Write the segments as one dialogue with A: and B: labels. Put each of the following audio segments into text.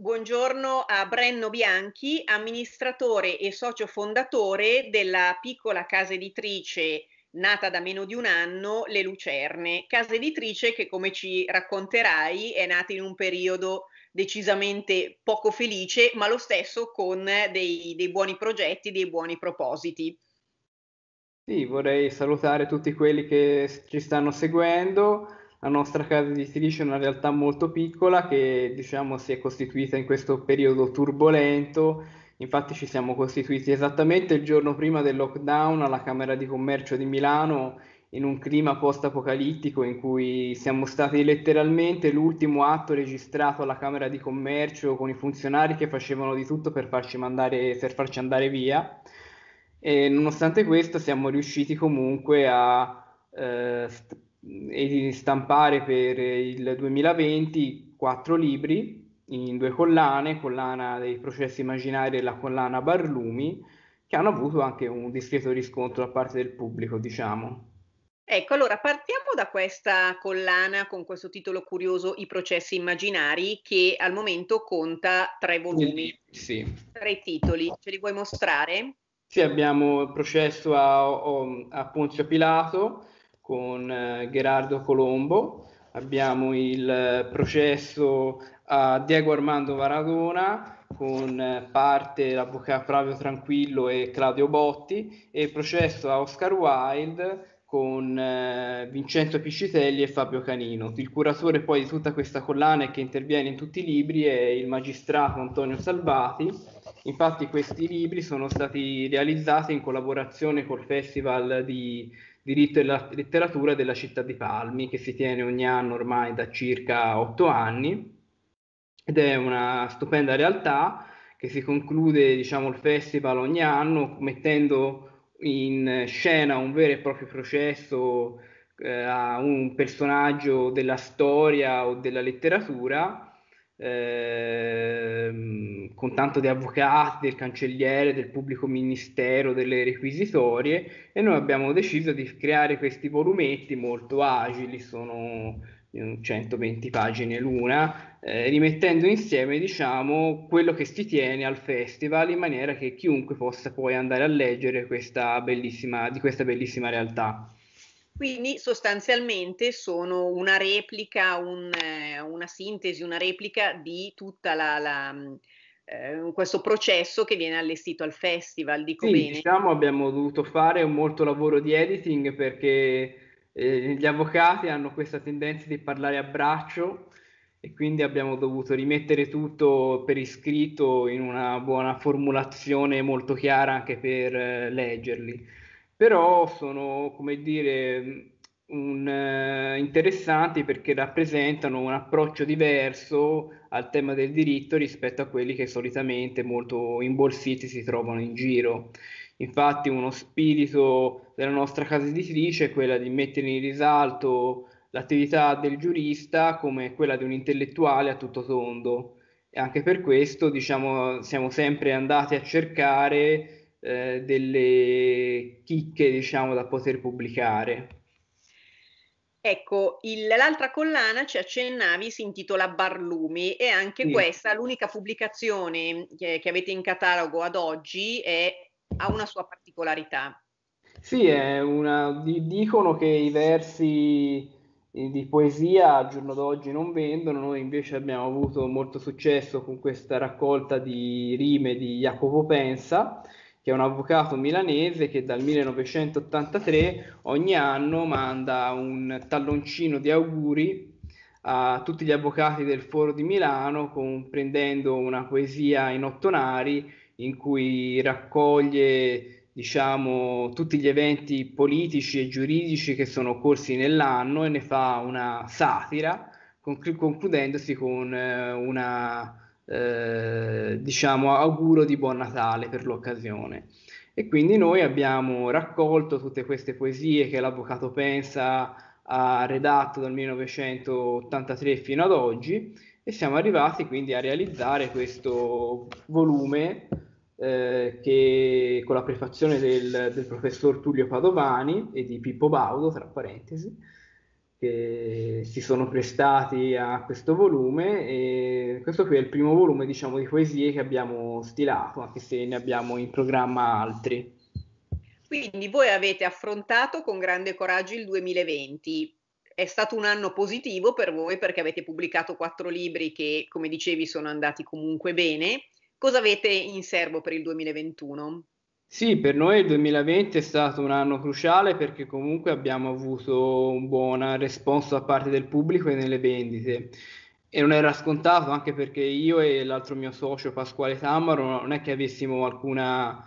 A: Buongiorno a Brenno Bianchi, amministratore e socio fondatore della piccola casa editrice nata da meno di un anno, Le Lucerne, casa editrice che come ci racconterai è nata in un periodo decisamente poco felice, ma lo stesso con dei, dei buoni progetti, dei buoni propositi.
B: Sì, vorrei salutare tutti quelli che ci stanno seguendo la nostra casa di editrice è una realtà molto piccola che diciamo si è costituita in questo periodo turbolento. Infatti ci siamo costituiti esattamente il giorno prima del lockdown alla Camera di Commercio di Milano in un clima post-apocalittico in cui siamo stati letteralmente l'ultimo atto registrato alla Camera di Commercio con i funzionari che facevano di tutto per farci, mandare, per farci andare via. E nonostante questo siamo riusciti comunque a eh, e di stampare per il 2020 quattro libri in due collane, collana dei processi immaginari e la collana Barlumi, che hanno avuto anche un discreto riscontro da parte del pubblico, diciamo.
A: Ecco, allora partiamo da questa collana con questo titolo curioso, I processi immaginari, che al momento conta tre volumi, sì. tre titoli. Ce li vuoi mostrare?
B: Sì, abbiamo il processo a, a Ponzio Pilato, con eh, Gerardo Colombo, abbiamo il eh, processo a Diego Armando Maradona con eh, parte l'avvocato Flavio Tranquillo e Claudio Botti e il processo a Oscar Wilde con eh, Vincenzo Piscitelli e Fabio Canino. Il curatore poi di tutta questa collana e che interviene in tutti i libri è il magistrato Antonio Salvati. Infatti questi libri sono stati realizzati in collaborazione col Festival di diritto e letteratura della città di Palmi, che si tiene ogni anno ormai da circa otto anni ed è una stupenda realtà che si conclude diciamo, il festival ogni anno mettendo in scena un vero e proprio processo eh, a un personaggio della storia o della letteratura Ehm, con tanto di avvocati, del cancelliere, del pubblico ministero, delle requisitorie e noi abbiamo deciso di creare questi volumetti molto agili, sono 120 eh, pagine l'una, eh, rimettendo insieme diciamo, quello che si tiene al festival in maniera che chiunque possa poi andare a leggere questa bellissima, di questa bellissima realtà.
A: Quindi sostanzialmente sono una replica, un, eh, una sintesi, una replica di tutta la, la mm, eh, questo processo che viene allestito al festival, dico sì, bene.
B: Diciamo abbiamo dovuto fare un molto lavoro di editing perché eh, gli avvocati hanno questa tendenza di parlare a braccio e quindi abbiamo dovuto rimettere tutto per iscritto in una buona formulazione molto chiara anche per eh, leggerli però sono, come dire, un, eh, interessanti perché rappresentano un approccio diverso al tema del diritto rispetto a quelli che solitamente molto imborsiti si trovano in giro. Infatti uno spirito della nostra casa editrice è quella di mettere in risalto l'attività del giurista come quella di un intellettuale a tutto tondo e anche per questo diciamo, siamo sempre andati a cercare eh, delle chicche, diciamo, da poter pubblicare.
A: Ecco, il, l'altra collana ci accennavi si intitola Barlumi e anche sì. questa, l'unica pubblicazione che, che, avete in catalogo ad oggi, è, ha una sua particolarità.
B: Sì, una, dicono che i versi eh, di poesia al giorno d'oggi non vendono, noi invece abbiamo avuto molto successo con questa raccolta di rime di Jacopo Pensa che è un avvocato milanese che dal 1983 ogni anno manda un talloncino di auguri a tutti gli avvocati del Foro di Milano, comprendendo una poesia in ottonari in cui raccoglie diciamo, tutti gli eventi politici e giuridici che sono occorsi nell'anno e ne fa una satira, conclu- concludendosi con eh, una eh, diciamo auguro di buon Natale per l'occasione. E quindi noi abbiamo raccolto tutte queste poesie che l'avvocato Pensa ha redatto dal 1983 fino ad oggi e siamo arrivati quindi a realizzare questo volume eh, che con la prefazione del, del professor Tullio Padovani e di Pippo Baudo, tra parentesi, che si sono prestati a questo volume e questo qui è il primo volume diciamo di poesie che abbiamo stilato anche se ne abbiamo in programma altri
A: quindi voi avete affrontato con grande coraggio il 2020 è stato un anno positivo per voi perché avete pubblicato quattro libri che come dicevi sono andati comunque bene cosa avete in serbo per il 2021?
B: Sì, per noi il 2020 è stato un anno cruciale perché comunque abbiamo avuto un buon responso da parte del pubblico e nelle vendite. E non era scontato anche perché io e l'altro mio socio Pasquale Tamaro non è che avessimo alcuna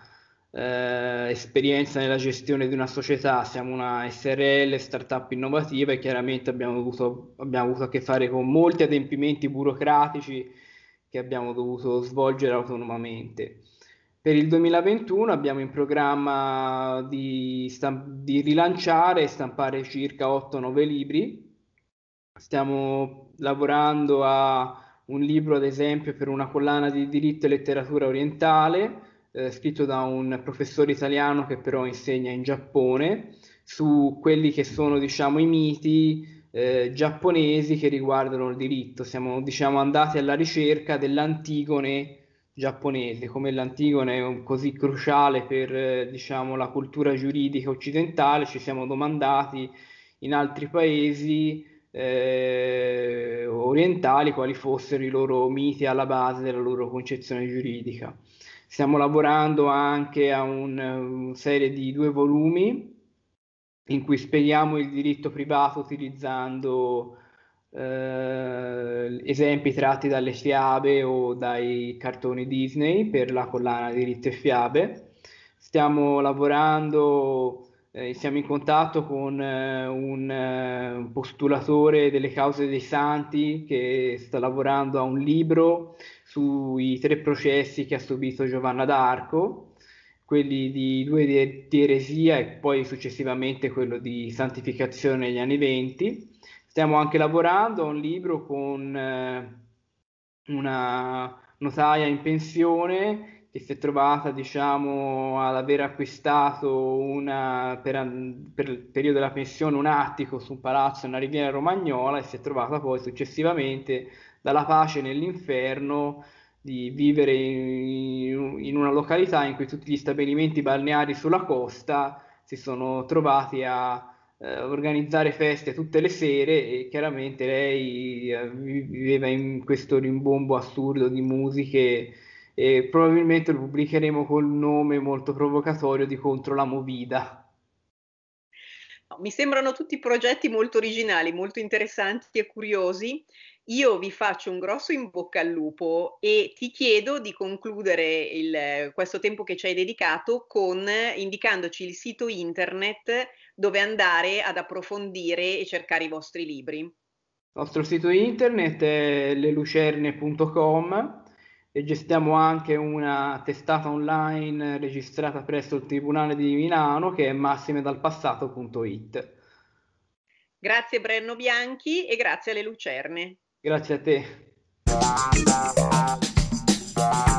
B: eh, esperienza nella gestione di una società, siamo una SRL, startup innovativa e chiaramente abbiamo, dovuto, abbiamo avuto a che fare con molti adempimenti burocratici che abbiamo dovuto svolgere autonomamente. Per il 2021 abbiamo in programma di, stamp- di rilanciare e stampare circa 8-9 libri. Stiamo lavorando a un libro, ad esempio, per una collana di diritto e letteratura orientale, eh, scritto da un professore italiano che però insegna in Giappone, su quelli che sono diciamo, i miti eh, giapponesi che riguardano il diritto. Siamo diciamo, andati alla ricerca dell'antigone giapponese, come l'Antigone è così cruciale per eh, diciamo, la cultura giuridica occidentale, ci siamo domandati in altri paesi eh, orientali quali fossero i loro miti alla base della loro concezione giuridica. Stiamo lavorando anche a un, una serie di due volumi in cui spieghiamo il diritto privato utilizzando eh, esempi tratti dalle fiabe o dai cartoni Disney per la collana Diritti e Fiabe. Stiamo lavorando, eh, siamo in contatto con eh, eh, un postulatore delle cause dei santi che sta lavorando a un libro sui tre processi che ha subito Giovanna d'Arco quelli di due di, di eresia e poi successivamente quello di santificazione negli anni venti Stiamo anche lavorando a un libro con eh, una notaia in pensione che si è trovata, diciamo, ad aver acquistato una, per, per, il periodo della pensione un attico su un palazzo nella riviera romagnola e si è trovata poi successivamente dalla pace nell'inferno di vivere in, in una località in cui tutti gli stabilimenti balneari sulla costa si sono trovati a eh, organizzare feste tutte le sere e chiaramente lei eh, viveva in questo rimbombo assurdo di musiche e probabilmente lo pubblicheremo col nome molto provocatorio di Contro la Movida.
A: Mi sembrano tutti progetti molto originali, molto interessanti e curiosi. Io vi faccio un grosso in bocca al lupo e ti chiedo di concludere il, questo tempo che ci hai dedicato con indicandoci il sito internet dove andare ad approfondire e cercare i vostri libri. Il
B: nostro sito internet è lelucerne.com e gestiamo anche una testata online registrata presso il Tribunale di Milano che è massimedalpassato.it.
A: Grazie Brenno Bianchi e grazie alle Lucerne. Grazie a te.